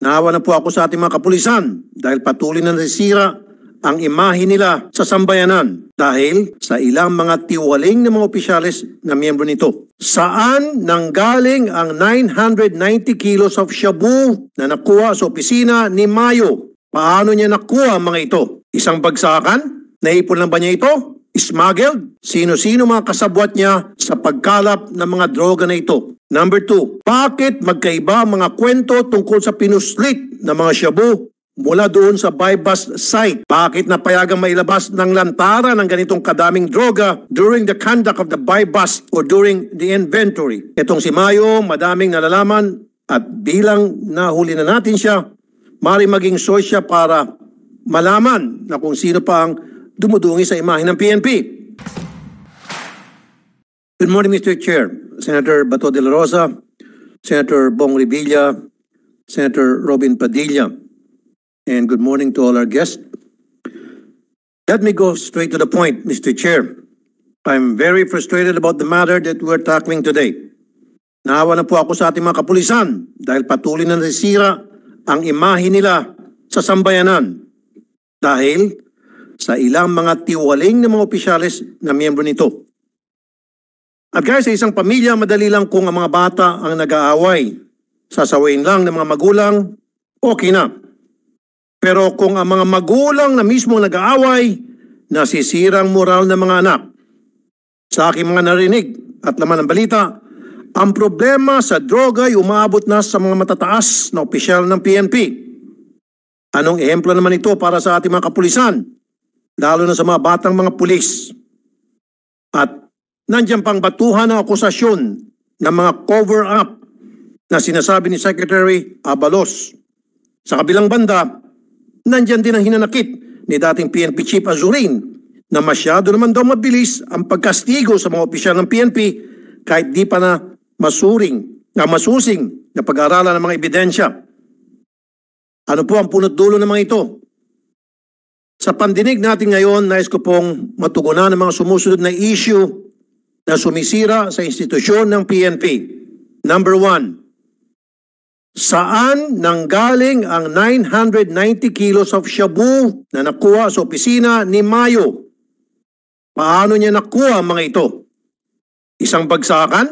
Naawa na po ako sa ating mga kapulisan dahil patuloy na nasisira ang imahe nila sa sambayanan dahil sa ilang mga tiwaling ng mga opisyalis na miyembro nito. Saan nanggaling ang 990 kilos of shabu na nakuha sa opisina ni Mayo? Paano niya nakuha mga ito? Isang bagsakan? Naipon lang ba niya ito? smuggled, sino-sino mga kasabwat niya sa pagkalap ng mga droga na ito. Number 2, bakit magkaiba ang mga kwento tungkol sa pinuslit ng mga shabu mula doon sa bypass site? Bakit napayagang mailabas ng lantara ng ganitong kadaming droga during the conduct of the bypass or during the inventory? Itong si Mayo, madaming nalalaman at bilang nahuli na natin siya, mari maging source para malaman na kung sino pa ang dumudungi sa imahe ng PNP. Good morning, Mr. Chair. Senator Bato de la Rosa, Senator Bong Revilla, Senator Robin Padilla, and good morning to all our guests. Let me go straight to the point, Mr. Chair. I'm very frustrated about the matter that we're tackling today. Naawa na po ako sa ating mga kapulisan dahil patuloy na nasisira ang imahe nila sa sambayanan. Dahil sa ilang mga tiwaling ng mga opisyalis na miyembro nito. At guys, sa isang pamilya, madali lang kung ang mga bata ang nag-aaway. Sasawain lang ng mga magulang, okay na. Pero kung ang mga magulang na mismo nag-aaway, nasisirang moral ng mga anak. Sa aking mga narinig at laman ng balita, ang problema sa droga ay umabot na sa mga matataas na opisyal ng PNP. Anong ehemplo naman ito para sa ating mga kapulisan? lalo na sa mga batang mga pulis. At nandiyan pang batuhan ng akusasyon ng mga cover-up na sinasabi ni Secretary Abalos. Sa kabilang banda, nandiyan din ang hinanakit ni dating PNP Chief Azurin na masyado naman daw mabilis ang pagkastigo sa mga opisyal ng PNP kahit di pa na masuring, na masusing na pag-aralan ng mga ebidensya. Ano po ang punot dulo ng mga ito? Sa pandinig natin ngayon, nais ko pong matugunan ang mga sumusunod na issue na sumisira sa institusyon ng PNP. Number one, saan nanggaling ang 990 kilos of shabu na nakuha sa opisina ni Mayo? Paano niya nakuha ang mga ito? Isang bagsakan?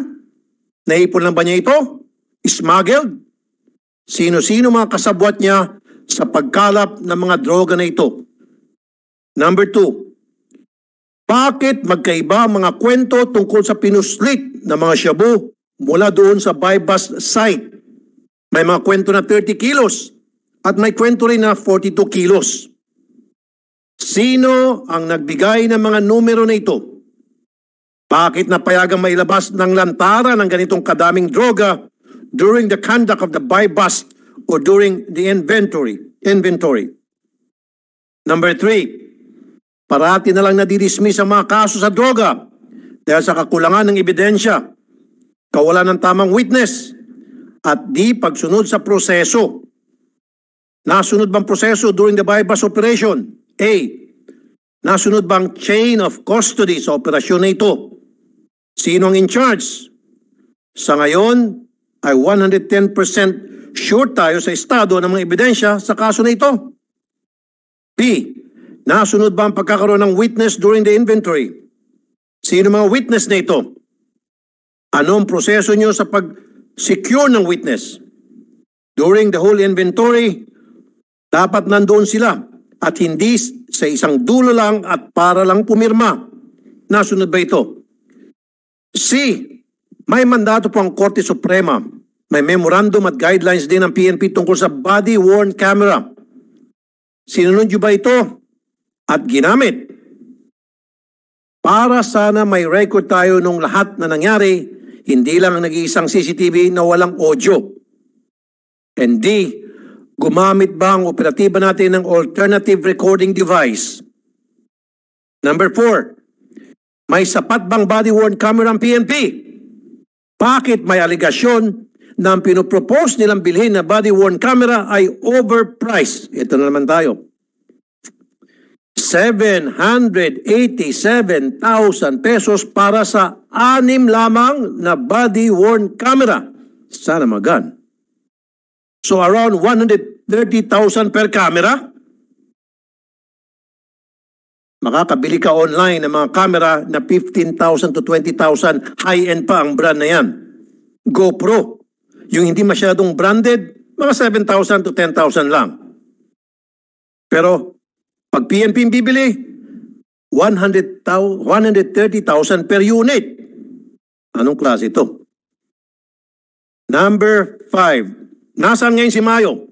Naipon lang ba niya ito? Smuggled? Sino-sino mga kasabwat niya sa pagkalap ng mga droga na ito? Number two, bakit magkaiba ang mga kwento tungkol sa pinuslit ng mga shabu mula doon sa bypass site? May mga kwento na 30 kilos at may kwento rin na 42 kilos. Sino ang nagbigay ng mga numero na ito? Bakit napayagang mailabas ng lantara ng ganitong kadaming droga during the conduct of the buy bust or during the inventory? Inventory. Number three, Parati na lang nadidismiss ang mga kaso sa droga dahil sa kakulangan ng ebidensya, kawalan ng tamang witness, at di pagsunod sa proseso. Nasunod bang proseso during the bypass operation? A. Nasunod bang chain of custody sa operasyon na ito? Sino ang in charge? Sa ngayon, ay 110% sure tayo sa estado ng mga ebidensya sa kaso na ito. B. Nasunod ba ang pagkakaroon ng witness during the inventory? Sino mga witness na ito? Ano ang proseso nyo sa pag-secure ng witness? During the whole inventory, dapat nandoon sila at hindi sa isang dulo lang at para lang pumirma. Nasunod ba ito? C. May mandato po ang Korte Suprema. May memorandum at guidelines din ng PNP tungkol sa body-worn camera. Sinunod nyo ba ito? at ginamit. Para sana may record tayo nung lahat na nangyari, hindi lang nag-iisang CCTV na walang audio. And D, gumamit ba ang operatiba natin ng alternative recording device? Number four, may sapat bang body-worn camera ang PNP? Bakit may aligasyon na ang pinopropose nilang bilhin na body-worn camera ay overpriced? Ito na naman tayo. 787,000 pesos para sa anim lamang na body-worn camera. Sana magan. So around 130,000 per camera. Makakabili ka online ng mga camera na 15,000 to 20,000. High-end pa ang brand na yan. GoPro. Yung hindi masyadong branded, mga 7,000 to 10,000 lang. Pero pag PNP bibili, 130,000 per unit. Anong klase ito? Number 5. Nasaan ngayon si Mayo?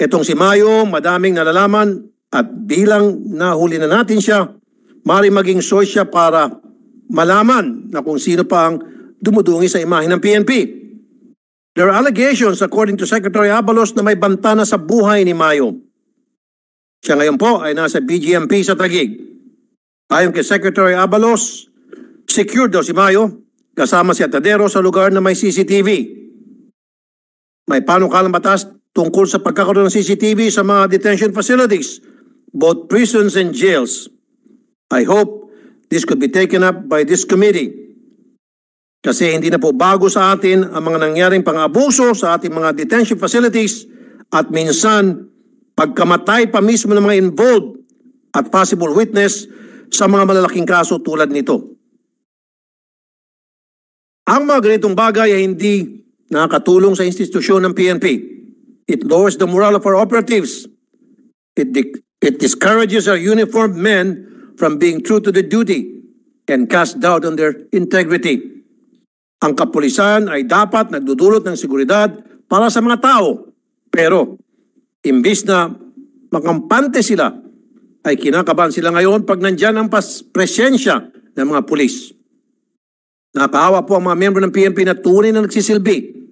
Itong si Mayo, madaming nalalaman at bilang nahuli na natin siya, mari maging source siya para malaman na kung sino pa ang dumudungi sa imahe ng PNP. There are allegations according to Secretary Abalos na may bantana sa buhay ni Mayo. Siya ngayon po ay nasa BGMP sa Tagig. Ayon kay Secretary Abalos, secure daw si Mayo kasama si Atadero sa lugar na may CCTV. May panukalang batas tungkol sa pagkakaroon ng CCTV sa mga detention facilities, both prisons and jails. I hope this could be taken up by this committee. Kasi hindi na po bago sa atin ang mga nangyaring pang-abuso sa ating mga detention facilities at minsan pagkamatay pa mismo ng mga involved at possible witness sa mga malalaking kaso tulad nito. Ang mga ganitong bagay ay hindi nakakatulong sa institusyon ng PNP. It lowers the morale of our operatives. It, it discourages our uniformed men from being true to the duty and cast doubt on their integrity. Ang kapulisan ay dapat nagdudulot ng seguridad para sa mga tao. Pero Imbis na makampante sila, ay kinakabahan sila ngayon pag nandyan ang pas- presensya ng mga pulis. Nakahawa po ang mga membro ng PNP na tunay na nagsisilbi.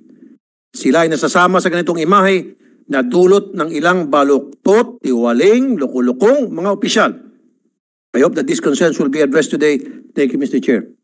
Sila ay nasasama sa ganitong imahe na dulot ng ilang baluktot, tiwaling, lukulukong mga opisyal. I hope that this concerns will be addressed today. Thank you, Mr. Chair.